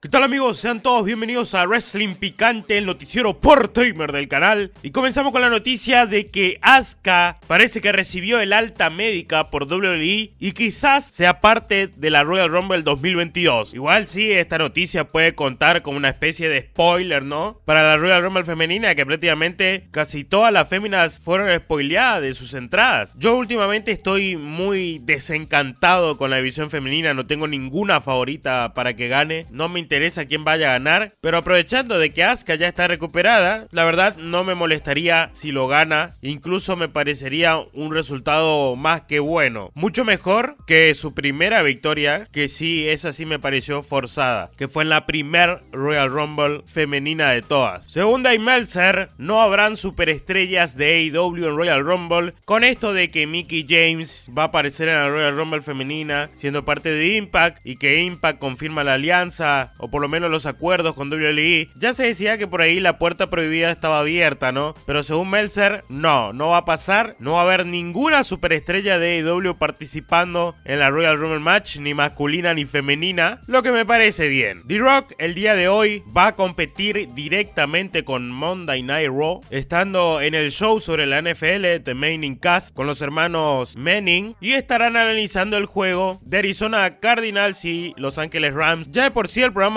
¿Qué tal amigos? Sean todos bienvenidos a Wrestling Picante, el noticiero por Timer del canal. Y comenzamos con la noticia de que Asuka parece que recibió el alta médica por WWE y quizás sea parte de la Royal Rumble 2022. Igual sí, esta noticia puede contar como una especie de spoiler, ¿no? Para la Royal Rumble femenina que prácticamente casi todas las féminas fueron spoileadas de sus entradas. Yo últimamente estoy muy desencantado con la división femenina, no tengo ninguna favorita para que gane. No me interesa quién vaya a ganar, pero aprovechando de que Asuka ya está recuperada, la verdad no me molestaría si lo gana, incluso me parecería un resultado más que bueno, mucho mejor que su primera victoria, que sí, esa sí me pareció forzada, que fue en la primer Royal Rumble femenina de todas. Segunda y Meltzer, no habrán superestrellas de AEW en Royal Rumble, con esto de que Mickey James va a aparecer en la Royal Rumble femenina, siendo parte de Impact, y que Impact confirma la alianza o por lo menos los acuerdos con WWE, ya se decía que por ahí la puerta prohibida estaba abierta, ¿no? Pero según Meltzer, no, no va a pasar, no va a haber ninguna superestrella de AEW participando en la Royal Rumble Match, ni masculina ni femenina, lo que me parece bien. D-Rock el día de hoy va a competir directamente con Monday Night Raw, estando en el show sobre la NFL de Manning Cast con los hermanos Manning y estarán analizando el juego de Arizona Cardinals y Los Angeles Rams. Ya de por sí el programa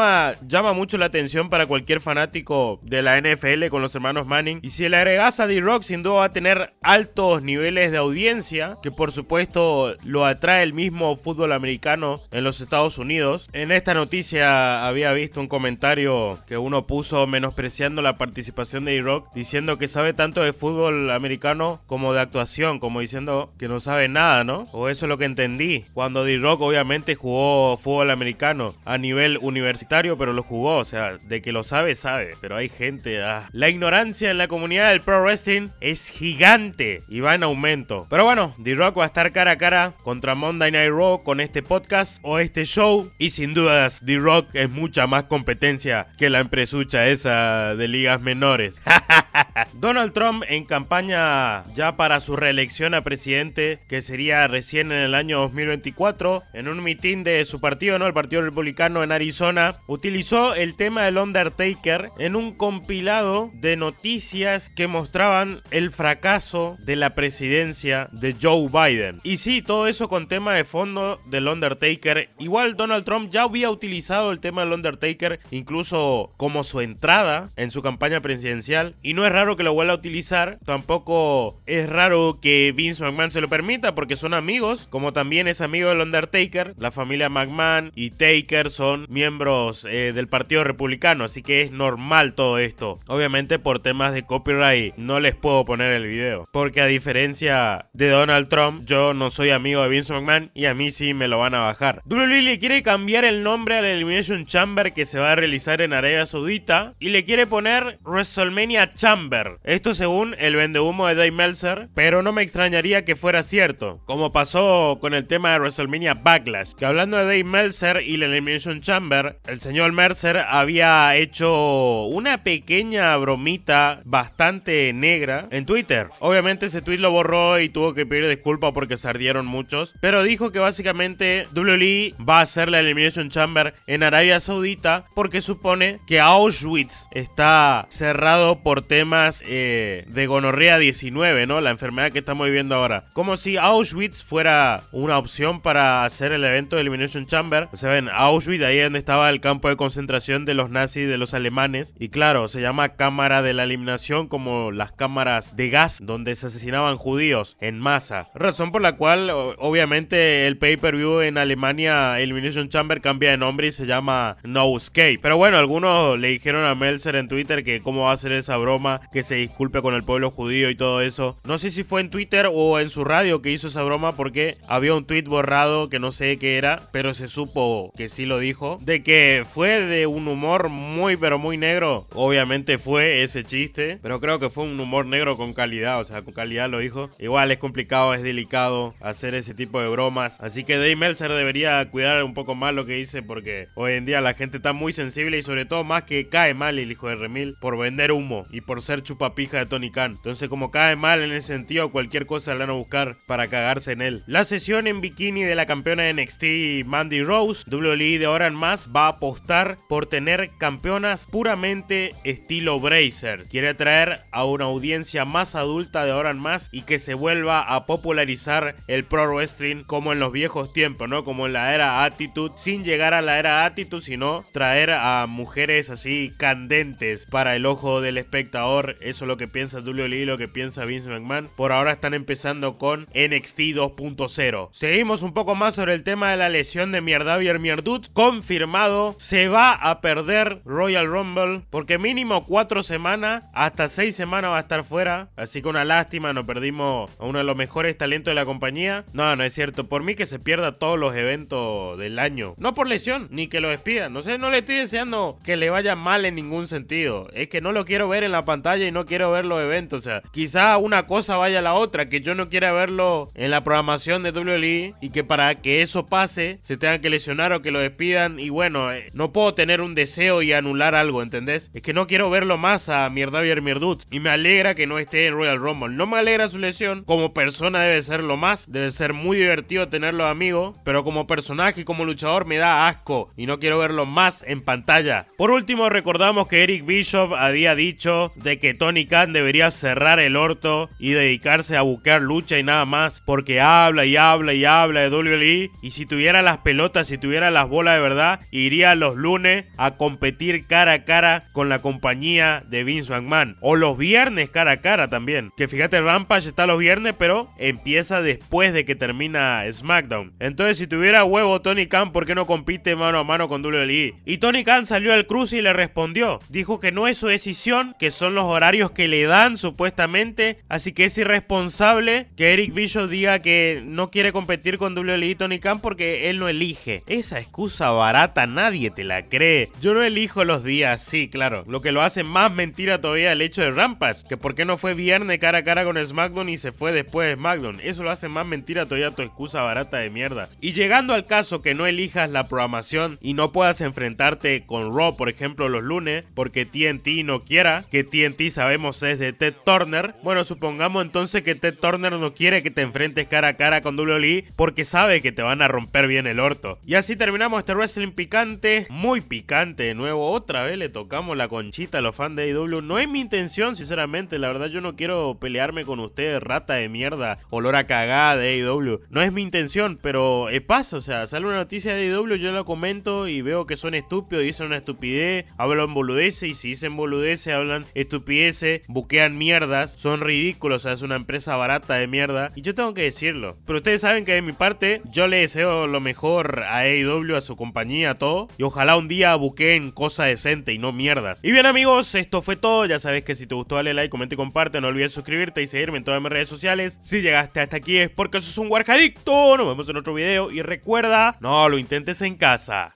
llama mucho la atención para cualquier fanático de la NFL con los hermanos Manning. Y si le agregas a D-Rock, sin duda va a tener altos niveles de audiencia, que por supuesto lo atrae el mismo fútbol americano en los Estados Unidos. En esta noticia había visto un comentario que uno puso menospreciando la participación de D-Rock, diciendo que sabe tanto de fútbol americano como de actuación, como diciendo que no sabe nada, ¿no? O eso es lo que entendí. Cuando D-Rock obviamente jugó fútbol americano a nivel universitario pero lo jugó. O sea, de que lo sabe, sabe. Pero hay gente. Ah. La ignorancia en la comunidad del pro wrestling es gigante y va en aumento. Pero bueno, D-Rock va a estar cara a cara contra Monday Night Raw con este podcast o este show. Y sin dudas, D-Rock es mucha más competencia que la empresucha esa de ligas menores. Donald Trump en campaña ya para su reelección a presidente, que sería recién en el año 2024, en un mitin de su partido, ¿no? El Partido Republicano en Arizona utilizó el tema del Undertaker en un compilado de noticias que mostraban el fracaso de la presidencia de Joe Biden. Y sí, todo eso con tema de fondo del Undertaker. Igual Donald Trump ya había utilizado el tema del Undertaker incluso como su entrada en su campaña presidencial. Y no es raro que lo vuelva a utilizar. Tampoco es raro que Vince McMahon se lo permita porque son amigos. Como también es amigo del Undertaker. La familia McMahon y Taker son miembros eh, del Partido Republicano, así que es normal todo esto. Obviamente por temas de copyright no les puedo poner el video, porque a diferencia de Donald Trump, yo no soy amigo de Vince McMahon y a mí sí me lo van a bajar. le quiere cambiar el nombre a la Elimination Chamber que se va a realizar en Arabia Saudita y le quiere poner WrestleMania Chamber. Esto según el humo de Dave Meltzer, pero no me extrañaría que fuera cierto, como pasó con el tema de WrestleMania Backlash, que hablando de Dave Meltzer y la Elimination Chamber, el señor Mercer había hecho una pequeña bromita bastante negra en Twitter. Obviamente ese tweet lo borró y tuvo que pedir disculpas porque se ardieron muchos. Pero dijo que básicamente WWE va a hacer la Elimination Chamber en Arabia Saudita porque supone que Auschwitz está cerrado por temas eh, de gonorrea 19, ¿no? La enfermedad que estamos viviendo ahora. Como si Auschwitz fuera una opción para hacer el evento de Elimination Chamber. O ven, Auschwitz ahí donde estaba al campo de concentración de los nazis de los alemanes. Y claro, se llama cámara de la eliminación como las cámaras de gas donde se asesinaban judíos en masa. Razón por la cual obviamente el pay-per-view en Alemania Elimination Chamber cambia de nombre y se llama No Escape. Pero bueno, algunos le dijeron a Meltzer en Twitter que cómo va a ser esa broma, que se disculpe con el pueblo judío y todo eso. No sé si fue en Twitter o en su radio que hizo esa broma porque había un tweet borrado que no sé qué era, pero se supo que sí lo dijo, de que fue de un humor muy, pero muy negro. Obviamente fue ese chiste, pero creo que fue un humor negro con calidad, o sea, con calidad lo dijo. Igual es complicado, es delicado hacer ese tipo de bromas. Así que Dave Meltzer debería cuidar un poco más lo que dice, porque hoy en día la gente está muy sensible y sobre todo más que cae mal el hijo de Remil por vender humo y por ser chupapija de Tony Khan. Entonces, como cae mal en ese sentido, cualquier cosa le van a buscar para cagarse en él. La sesión en bikini de la campeona de NXT Mandy Rose, WWE de ahora en más, va apostar por tener campeonas puramente estilo Bracer. Quiere atraer a una audiencia más adulta de ahora en más y que se vuelva a popularizar el pro wrestling como en los viejos tiempos, ¿no? Como en la era Attitude, sin llegar a la era Attitude, sino traer a mujeres así candentes para el ojo del espectador. Eso es lo que piensa Julio Lee, lo que piensa Vince McMahon. Por ahora están empezando con NXT 2.0. Seguimos un poco más sobre el tema de la lesión de Mierdavier Mierdut, confirmado se va a perder Royal Rumble porque mínimo cuatro semanas, hasta seis semanas va a estar fuera. Así que una lástima, nos perdimos a uno de los mejores talentos de la compañía. No, no es cierto. Por mí que se pierda todos los eventos del año. No por lesión, ni que lo despidan. No sé, no le estoy deseando que le vaya mal en ningún sentido. Es que no lo quiero ver en la pantalla y no quiero ver los eventos. O sea, quizá una cosa vaya a la otra, que yo no quiera verlo en la programación de WWE y que para que eso pase se tengan que lesionar o que lo despidan. Y bueno, eh, no puedo tener un deseo y anular algo, ¿entendés? Es que no quiero verlo más a y Mirdut. Y me alegra que no esté en Royal Rumble. No me alegra su lesión. Como persona debe ser lo más. Debe ser muy divertido tenerlo amigo. Pero como personaje y como luchador me da asco. Y no quiero verlo más en pantalla. Por último, recordamos que Eric Bishop había dicho de que Tony Khan debería cerrar el orto y dedicarse a buscar lucha y nada más. Porque habla y habla y habla de WWE. Y si tuviera las pelotas, si tuviera las bolas de verdad, iría los lunes a competir cara a cara con la compañía de Vince McMahon. O los viernes cara a cara también. Que fíjate, Rampage está los viernes, pero empieza después de que termina SmackDown. Entonces, si tuviera huevo Tony Khan, ¿por qué no compite mano a mano con WLE? Y Tony Khan salió al cruce y le respondió. Dijo que no es su decisión, que son los horarios que le dan supuestamente. Así que es irresponsable que Eric Bischoff diga que no quiere competir con e y Tony Khan porque él no elige. Esa excusa barata, nada nadie te la cree. Yo no elijo los días, sí, claro. Lo que lo hace más mentira todavía el hecho de Rampage, que por qué no fue viernes cara a cara con SmackDown y se fue después de SmackDown. Eso lo hace más mentira todavía tu excusa barata de mierda. Y llegando al caso que no elijas la programación y no puedas enfrentarte con Raw, por ejemplo, los lunes, porque TNT no quiera, que TNT sabemos es de Ted Turner. Bueno, supongamos entonces que Ted Turner no quiere que te enfrentes cara a cara con WWE porque sabe que te van a romper bien el orto. Y así terminamos este wrestling picante muy picante de nuevo. Otra vez le tocamos la conchita a los fans de AEW. No es mi intención, sinceramente. La verdad, yo no quiero pelearme con ustedes, rata de mierda, olor a cagada de AEW. No es mi intención, pero es eh, paso. O sea, sale una noticia de AEW, yo la comento y veo que son estúpidos, dicen una estupidez, hablan boludeces y si dicen boludeces, hablan estupideces, buquean mierdas, son ridículos. O sea, es una empresa barata de mierda. Y yo tengo que decirlo. Pero ustedes saben que de mi parte, yo le deseo lo mejor a AEW, a su compañía, a todo y ojalá un día busquen cosa decente y no mierdas. Y bien amigos, esto fue todo. Ya sabes que si te gustó dale like, comenta y comparte. No olvides suscribirte y seguirme en todas mis redes sociales. Si llegaste hasta aquí es porque sos un warjadicto. Nos vemos en otro video y recuerda, no lo intentes en casa.